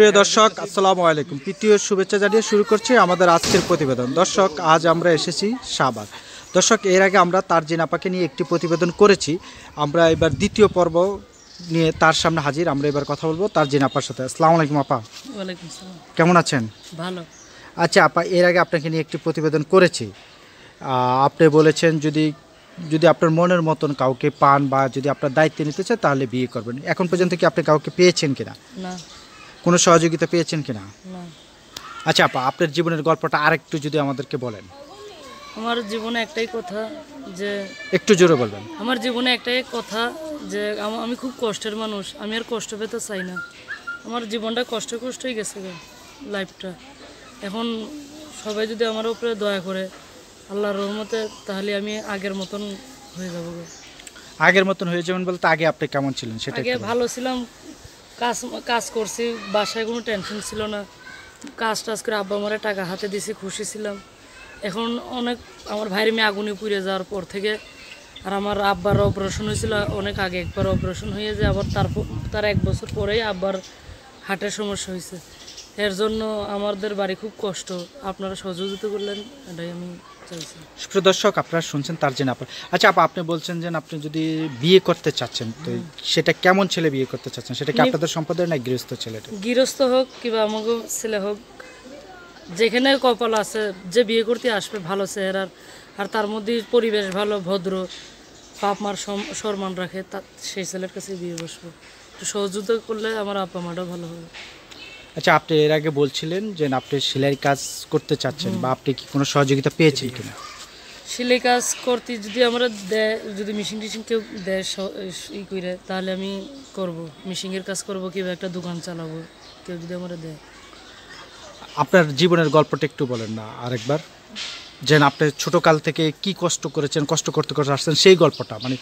প্রিয় দর্শক আসসালামু আলাইকুম তৃতীয় শুভেচ্ছা জানিয়ে শুরু করছি আমাদের আজকের প্রতিবেদন দর্শক আজ আমরা এসেছি সাবাগ দর্শক এর আগে আমরা তার জেনাপাকে নিয়ে একটি প্রতিবেদন করেছি আমরা এবার দ্বিতীয় পর্ব নিয়ে তার সামনে হাজির আমরা এবার কথা বলবো তার জেনাপার সাথে আসসালামু আলাইকুম আপা কেমন আছেন ভালো আচ্ছা আপা এর আগে আপনাকে নিয়ে একটি প্রতিবেদন করেছি আপনি বলেছেন যদি যদি আপনার মনের মতন কাউকে পান বা যদি আপনার দায়িত্ব নিতে চায় তাহলে বিয়ে করবেন এখন পর্যন্ত কি আপনি কাউকে পেয়েছেন কিনা না কোনো সহযোগিতা পেয়েছেন কিনা আচ্ছা আপা আপনার জীবনের গল্পটা আরেকটু যদি আমাদেরকে বলেন আমার জীবনে একটাই কথা যে একটু জোরে বলবেন আমার জীবনে একটাই কথা যে আমি খুব কষ্টের মানুষ আমি আর কষ্ট পেতে চাই না আমার জীবনটা কষ্ট কষ্টই গেছে লাইফটা এখন সবাই যদি আমার উপরে দয়া করে আল্লাহর রহমতে তাহলে আমি আগের মতন হয়ে যাবো আগের মতন হয়ে যাবেন বলতে আগে আপনি কেমন ছিলেন সেটা ভালো ছিলাম কাজ কাজ করছি বাসায় কোনো টেনশন ছিল না কাজ টাজ করে আব্বা মারে টাকা হাতে দিছি খুশি ছিলাম এখন অনেক আমার ভাইয়ের মেয়ে আগুনে পুড়ে যাওয়ার পর থেকে আর আমার আব্বার অপারেশন হয়েছিল অনেক আগে একবার অপারেশন হয়ে যায় আবার তারপর তার এক বছর পরেই আব্বার হার্টের সমস্যা হয়েছে এর জন্য আমাদের বাড়ি খুব কষ্ট আপনারা সহযোগিতা করলেন এটাই আমি দর্শক আপনারা শুনছেন তার জন্য আপনার আচ্ছা আপা আপনি বলছেন যে আপনি যদি বিয়ে করতে চাচ্ছেন তো সেটা কেমন ছেলে বিয়ে করতে চাচ্ছেন সেটা কি আপনাদের সম্পদের না গৃহস্থ ছেলেটা গৃহস্থ হোক কিংবা আমাকে ছেলে হোক যেখানে কপাল আছে যে বিয়ে করতে আসবে ভালো চেহারার আর তার মধ্যে পরিবেশ ভালো ভদ্র বাপ মার সম্মান রাখে তার সেই ছেলের কাছে বিয়ে বসবো একটু সহযোগিতা করলে আমার আপা মাটাও ভালো হবে আচ্ছা আপনি এর আগে বলছিলেন যে আপনি সেলাই কাজ করতে চাচ্ছেন বা আপনি কি কোনো সহযোগিতা পেয়েছেন কিনা সেলাই কাজ করতে যদি আমরা দেয় যদি মেশিন টিশিং কেউ দেয় ই করে তাহলে আমি করব মেশিনের কাজ করব কেউ একটা দোকান চালাবো কেউ যদি আমরা দেয় আপনার জীবনের গল্পটা একটু বলেন না আরেকবার যেন আপনি ছোটকাল থেকে কি কষ্ট করেছেন কষ্ট করতে করতে আসছেন সেই গল্পটা মানে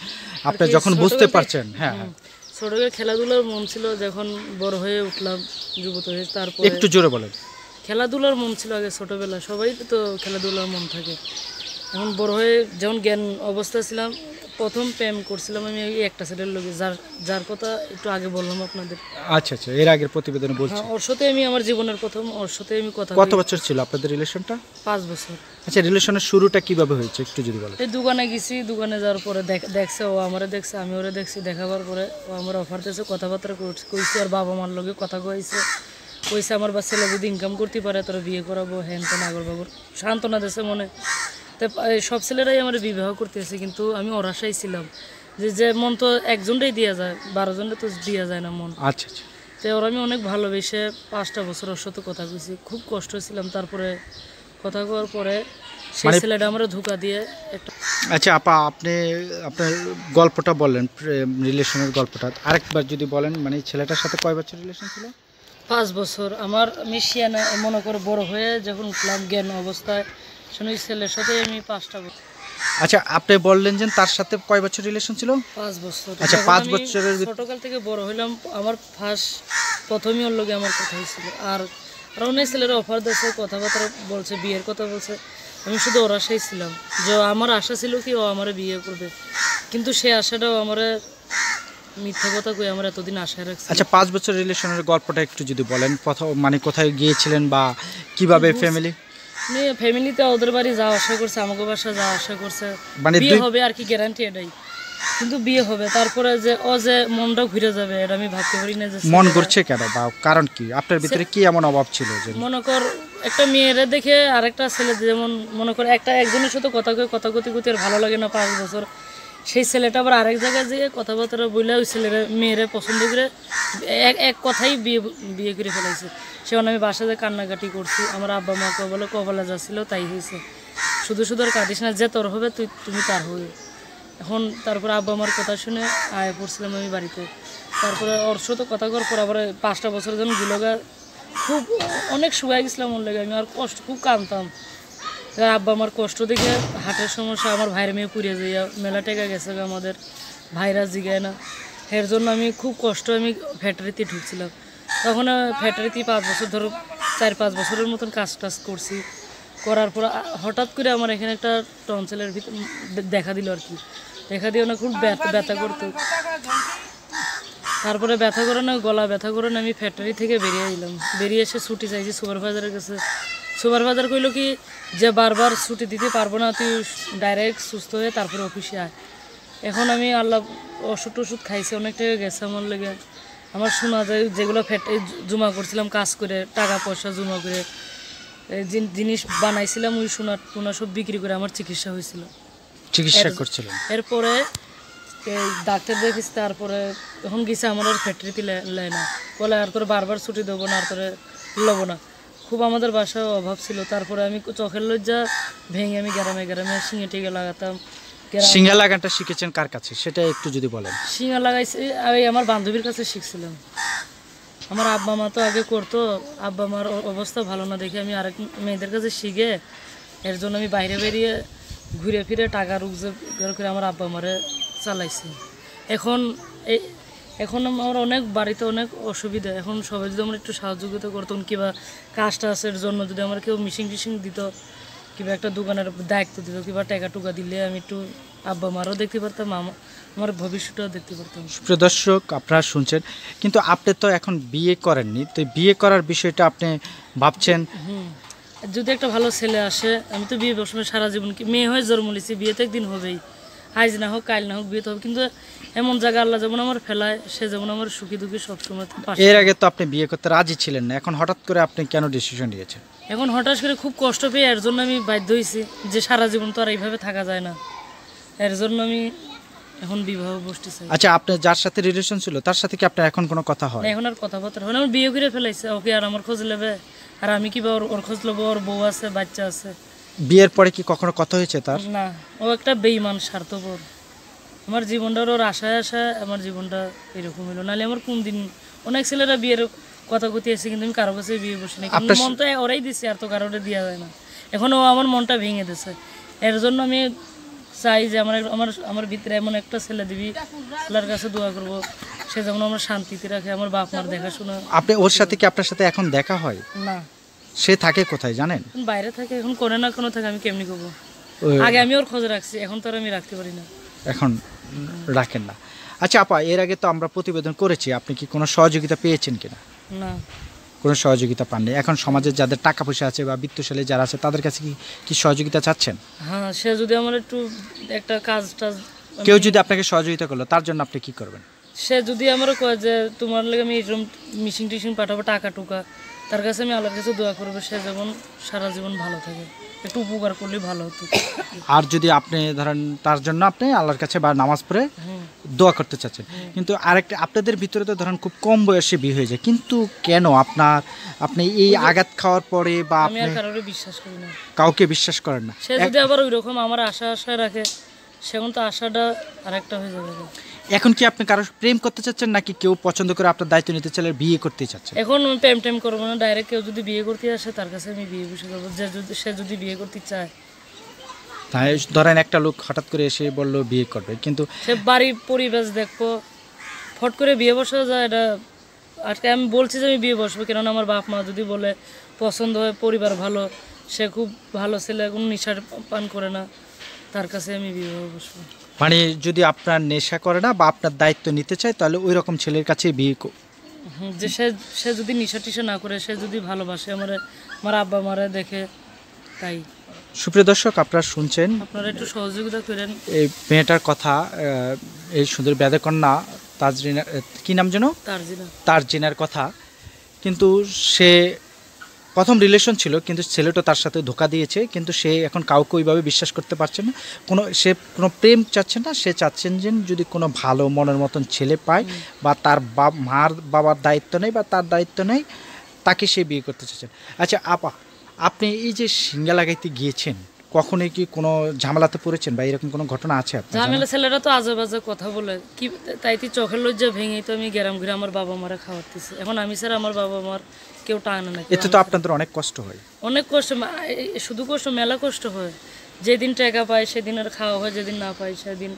আপনি যখন বুঝতে পারছেন হ্যাঁ, হ্যাঁ। ছোটকে খেলাধুলার মন ছিল যখন বড় হয়ে উঠলাম যুবত হয়ে তারপর একটু জোরে বলেন খেলাধুলার মন ছিল আগে ছোটবেলা সবাই তো খেলাধুলার মন থাকে এখন বড় হয়ে যখন জ্ঞান অবস্থা ছিলাম প্রথম প্রেম করছিলাম আমি এই একটা ছেলের লোকে যার যার কথা একটু আগে বললাম আপনাদের আচ্ছা আচ্ছা এর আগের প্রতিবেদনে বলছি হ্যাঁ, ওর সাথে আমি আমার জীবনের প্রথম ওর সাথে আমি কথা কত বছর ছিল আপনাদের রিলেশনটা পাঁচ বছর আচ্ছা রিলেশনের শুরুটা কিভাবে হয়েছে একটু যদি বলেন এই দোকানে গেছি দোকানে যাওয়ার পরে দেখছে ও আমারে দেখছে আমি ওরে দেখছি দেখাবার পরে ও আমার অফার দিয়েছে কথাবার্তা কইছে আর বাবা মার লোকে কথা কইছে কইছে আমার বা ছেলে যদি ইনকাম করতে পারে তোর বিয়ে করাবো হ্যান তো আগর বাবুর সান্ত্বনা দিয়েছে মনে সব ছেলেরাই আমার বিবাহ করতেছে কিন্তু আমি অরাশাই ছিলাম যে যে মন তো একজনটাই দেওয়া যায় বারো জনটা তো দেওয়া যায় না মন আচ্ছা আচ্ছা তো ওর আমি অনেক ভালোবেসে পাঁচটা বছর ওর সাথে কথা কইছি খুব কষ্ট ছিলাম তারপরে কথা কওয়ার পরে সেই মানে- ছেলেটা আমার ধোকা দিয়ে একটা আচ্ছা আপা আপনি আপনার গল্পটা বলেন রিলেশনের গল্পটা আরেকবার যদি বলেন মানে ছেলেটার সাথে কয় বছর রিলেশন ছিল পাঁচ বছর আমার মিশিয়ানা মনে করে বড় হয়ে যখন ক্লাব জ্ঞান অবস্থায় সোনির ছেলের সাথে আমি পাঁচটা আচ্ছা আপনি বললেন যে তার সাথে কয় বছর রিলেশন ছিল পাঁচ বছর আচ্ছা পাঁচ বছরের ছোটকাল থেকে বড় হইলাম আমার ফার্স্ট প্রথমেই ওর লগে আমার কথা হয়েছিল আর আর অনেক ছেলেরা অফার দিয়েছে কথাবার্তা বলছে বিয়ের কথা বলছে আমি শুধু ওর আশাই ছিলাম যে আমার আশা ছিল কি ও আমার বিয়ে করবে কিন্তু সেই আশাটাও আমার মিথ্যা কথা কই আমার এতদিন আশায় রাখছি আচ্ছা পাঁচ বছর রিলেশনের গল্পটা একটু যদি বলেন কোথাও মানে কোথায় গিয়েছিলেন বা কিভাবে ফ্যামিলি মেয়ে ফ্যামিলিতে ওদের বাড়ি যাওয়া আসা করছে আমাকে বাসা যাওয়া আসা করছে মানে বিয়ে হবে আর কি গ্যারান্টি কিন্তু বিয়ে হবে তারপরে যে ও যে মনটা ঘুরে যাবে এটা আমি ভাবতে পারি না যে মন ঘুরছে কেন বা কারণ কি আপনার ভিতরে কি এমন অভাব ছিল যে মনে কর একটা মেয়েরা দেখে আরেকটা ছেলে যেমন মনে কর একটা একজনের সাথে কথা কয়ে কথা গতি গতি আর ভালো লাগে না পাঁচ বছর সেই ছেলেটা আবার আরেক জায়গায় যেয়ে কথাবার্তা বললে ওই ছেলেরা মেয়েরা পছন্দ করে এক এক কথাই বিয়ে বিয়ে করে ফেলাইছে সেখানে আমি বাসাতে কান্নাকাটি করছি আমার আব্বা মা বলে কবলা যাচ্ছিল তাই হয়েছে শুধু শুধু আর কাঁদিস না যে তোর হবে তুই তুমি তার হবে এখন তারপর আব্বা মার কথা শুনে আয় পড়ছিলাম আমি বাড়িতে তারপরে অর্শ তো কথা কর পর আবার পাঁচটা বছর যেন গুলোগা খুব অনেক শুয়ে গেছিলাম ওর লেগে আমি আর কষ্ট খুব কাঁদতাম এবার আব্বা আমার কষ্ট দেখে হাটের সমস্যা আমার ভাইয়ের মেয়ে পুড়িয়ে যাইয়া মেলা টেকা গেছে আমাদের ভাইরা জিগায় না এর জন্য আমি খুব কষ্ট আমি ফ্যাক্টরিতে ঢুকছিলাম তখন ফ্যাক্টরিতে পাঁচ বছর ধরো চার পাঁচ বছরের মতন কাজ টাজ করছি করার পর হঠাৎ করে আমার এখানে একটা টনসেলের ভিতর দেখা দিল আর কি দেখা দিয়ে না খুব ব্যথা করত তারপরে ব্যথা করে না গলা ব্যথা করে না আমি ফ্যাক্টরি থেকে বেরিয়ে এলাম বেরিয়ে এসে ছুটি চাইছি সুপারভাইজারের কাছে সুপারভাইজার কইল কি যে বারবার ছুটি দিতে পারবো না তুই ডাইরেক্ট সুস্থ হয়ে তারপরে অফিসে আয় এখন আমি আল্লাহ ওষুধ টষুধ খাইছি অনেকটাই গেছে আমার লেগে আমার শোনা যায় যেগুলো ফেট জমা করছিলাম কাজ করে টাকা পয়সা জমা করে জিনিস বানাইছিলাম ওই সোনা টোনা সব বিক্রি করে আমার চিকিৎসা হয়েছিল চিকিৎসা করছিল এরপরে ডাক্তার দেখিস তারপরে এখন গেছে আমার আর ফ্যাক্টরিতে লেয় না বলে আর তোর বারবার ছুটি দেবো না আর তোরে লবো না খুব আমাদের বাসায় অভাব ছিল তারপরে আমি চোখের লজ্জা ভেঙে আমি গ্রামে গ্রামে শিঙে টিকে লাগাতাম সিঙ্গা লাগানটা শিখেছেন কার কাছে সেটা একটু যদি বলেন সিঙ্গা লাগাইছি আমি আমার বান্ধবীর কাছে শিখছিলাম আমার আব্বা মা তো আগে করতো আব্বা মার অবস্থা ভালো না দেখে আমি আরেক মেয়েদের কাছে শিখে এর জন্য আমি বাইরে বেরিয়ে ঘুরে ফিরে টাকা রুগজোর করে আমার আব্বা মারে চালাইছি এখন এই এখন আমার অনেক বাড়িতে অনেক অসুবিধা এখন সবাই যদি আমরা একটু সহযোগিতা করতাম কিংবা কাজ টাজের জন্য যদি আমার কেউ মিশিং টিশিং দিত কিংবা একটা দোকানের দায়িত্ব দিত কিংবা টাকা টুকা দিলে আমি একটু আব্বা মারও দেখতে পারতাম আমার ভবিষ্যৎটাও দেখতে পারতাম প্রিয় দর্শক আপনারা শুনছেন কিন্তু আপনি তো এখন বিয়ে করেননি তো বিয়ে করার বিষয়টা আপনি ভাবছেন যদি একটা ভালো ছেলে আসে আমি তো বিয়ে বসবে সারা জীবন মেয়ে হয়ে জন্ম নিয়েছি বিয়েতে একদিন হবেই আজ না হোক কাল না হোক বিয়ে হবে কিন্তু এমন জায়গা আল্লাহ যেমন আমার ফেলায় সে যেমন আমার সুখী দুঃখী সবসময় এর আগে তো আপনি বিয়ে করতে রাজি ছিলেন না এখন হঠাৎ করে আপনি কেন ডিসিশন নিয়েছেন এখন হঠাৎ করে খুব কষ্ট পেয়ে এর জন্য আমি বাধ্য হয়েছি যে সারা জীবন তো আর এইভাবে থাকা যায় না এর জন্য আমি এখন বিবাহ বসতেছি আচ্ছা আপনার যার সাথে রিলেশন ছিল তার সাথে কি আপনার এখন কোনো কথা হয় এখন আর কথাবার্তা হয় না আমার বিয়ে করে ফেলাইছে ওকে আর আমার খোঁজ নেবে আর আমি কি বা ওর খোঁজ নেবো ওর বউ আছে বাচ্চা আছে বিয়ের পরে কি কখনো কথা হয়েছে তার না ও একটা বেঈমান স্বার্থপর আমার জীবনটার ওর আশায় আশায় আমার জীবনটা এরকম হলো নাহলে আমার কোন দিন অনেক ছেলেরা বিয়ের কথা কথি আছে কিন্তু আমি কারো কাছে বিয়ে বসে না কিন্তু মন তো ওরাই দিছে আর তো কারোর দেওয়া যায় না এখন ও আমার মনটা ভেঙে দিছে এর জন্য আমি চাই যে আমার আমার আমার ভিতরে এমন একটা ছেলে দিবি আল্লাহর কাছে দোয়া করব সে যেমন আমার শান্তিতে রাখে আমার বাপ মার দেখাশোনা আপনি ওর সাথে কি আপনার সাথে এখন দেখা হয় না সে থাকে কোথায় জানেন বাইরে থাকে এখন কোনো না কোনো থাকে আমি কেমনি করবো আগে আমি ওর খোঁজ রাখছি এখন তো আর আমি রাখতে পারি না এখন রাখেন না আচ্ছা আপা এর আগে তো আমরা প্রতিবেদন করেছি আপনি কি কোনো সহযোগিতা পেয়েছেন কিনা না কোনো সহযোগিতা পাননি এখন সমাজের যাদের টাকা পয়সা আছে বা বিত্তশালী যারা আছে তাদের কাছে কি কি সহযোগিতা চাচ্ছেন হ্যাঁ সে যদি আমার একটু একটা কাজ টাজ কেউ যদি আপনাকে সহযোগিতা করলো তার জন্য আপনি কি করবেন সে যদি আমারও কয় যে তোমার লাগে আমি এরকম মিশিং টিশিং পাঠাবো টাকা টুকা তার কাছে আমি আল্লাহর কাছে দোয়া করবো সে যেমন সারা জীবন ভালো থাকে একটু উপকার করলে ভালো হতো আর যদি আপনি ধরেন তার জন্য আপনি আল্লাহর কাছে বা নামাজ পড়ে হ্যাঁ। দোয়া করতে চাচ্ছেন হ্যাঁ। কিন্তু আরেকটা আপনাদের ভিতরে তো ধরেন খুব কম বয়সে বিয়ে হয়ে যায় কিন্তু কেন আপনার আপনি এই আঘাত খাওয়ার পরে বা আমি আর কারোর বিশ্বাস করি না কাউকে বিশ্বাস করেন না সে যদি আবার ওই রকম আমার আশা আশায় রাখে সেগুন তো আশাটা আরেকটা হয়ে যাবে এখন কি আপনি কারো প্রেম করতে চাচ্ছেন নাকি কেউ পছন্দ করে আপনার দায়িত্ব নিতে চাইলে বিয়ে করতে চাচ্ছেন এখন প্রেম টেম করবো না ডাইরেক্ট কেউ যদি বিয়ে করতে আসে তার কাছে আমি বিয়ে বসে যাব যে যদি সে যদি বিয়ে করতে চায় তাই ধরেন একটা লোক হঠাৎ করে এসে বললো বিয়ে করবে কিন্তু সে বাড়ির পরিবেশ দেখবো ফট করে বিয়ে বসা যায় এটা আজকে আমি বলছি যে আমি বিয়ে বসবো কেননা আমার বাপ মা যদি বলে পছন্দ হয় পরিবার ভালো সে খুব ভালো ছেলে কোনো নিশার পান করে না তার কাছে আমি বিয়ে বসবো মানে যদি আপনার নেশা করে না বা আপনার দায়িত্ব নিতে চায় তাহলে ওই রকম ছেলের কাছে বিয়ে যে সে সে যদি নেশা টিশা না করে সে যদি ভালোবাসে আমার আমার আব্বা মারা দেখে তাই সুপ্রিয় দর্শক আপনারা শুনছেন আপনারা একটু সহযোগিতা করেন এই মেয়েটার কথা এই সুন্দর ব্যাধকন্যা তাজরিনা কি নাম যেন তারজিনা তারজিনার কথা কিন্তু সে প্রথম রিলেশন ছিল কিন্তু ছেলেটা তার সাথে ধোকা দিয়েছে কিন্তু সে এখন কাউকে ওইভাবে বিশ্বাস করতে পারছে না কোনো সে কোনো প্রেম চাচ্ছে না সে চাচ্ছেন যে যদি কোনো ভালো মনের মতন ছেলে পায় বা তার বা মার বাবার দায়িত্ব নেই বা তার দায়িত্ব নেই তাকে সে বিয়ে করতে চাচ্ছেন আচ্ছা আপা আপনি এই যে সিঙ্গা লাগাইতে গিয়েছেন কখনোই কি কোনো ঝামেলাতে পড়েছেন বা এরকম কোনো ঘটনা আছে ঝামেলা ছেলেরা তো আজে বাজে কথা বলে কি তাই তুই চোখের লজ্জা ভেঙে তো আমি গ্রাম ঘুরে আমার বাবা মারা খাওয়াতেছি এখন আমি স্যার আমার বাবা মার কেউ টাঙানো না এতে তো আপনাদের অনেক কষ্ট হয় অনেক কষ্ট শুধু কষ্ট মেলা কষ্ট হয় যেদিন টাকা পায় সেদিন আর খাওয়া হয় যেদিন না পাই সেদিন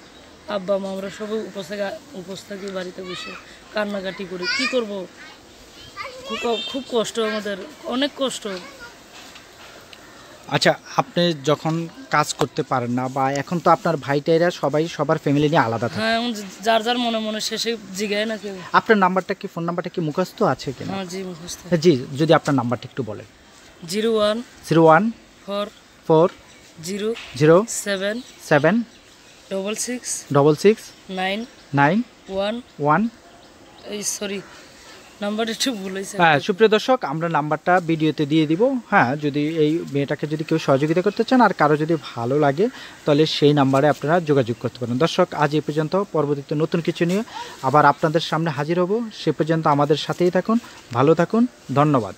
আব্বা মা আমরা সবাই উপোস থাকি উপোস থাকি বাড়িতে বসে কান্নাকাটি করি কি করব খুব খুব কষ্ট আমাদের অনেক কষ্ট আচ্ছা আপনি যখন কাজ করতে পারেন না বা এখন তো আপনার ভাইটাইরা সবাই সবার ফ্যামিলি নিয়ে আলাদা থাকে হ্যাঁ যার যার মনে মনে শেষে জিগায় না কেউ আপনার নাম্বারটা কি ফোন নাম্বারটা কি মুখস্থ আছে কিনা হ্যাঁ জি মুখস্থ হ্যাঁ, জি যদি আপনার নাম্বারটা একটু বলেন zero one zero one four four zero zero seven seven double six double six nine nine one one sorry হ্যাঁ সুপ্রিয় দর্শক আমরা নাম্বারটা দিয়ে হ্যাঁ যদি এই মেয়েটাকে যদি কেউ সহযোগিতা করতে চান আর কারো যদি ভালো লাগে তাহলে সেই নাম্বারে আপনারা যোগাযোগ করতে পারেন দর্শক আজ এ পর্যন্ত পরবর্তীতে নতুন কিছু নিয়ে আবার আপনাদের সামনে হাজির হব সে পর্যন্ত আমাদের সাথেই থাকুন ভালো থাকুন ধন্যবাদ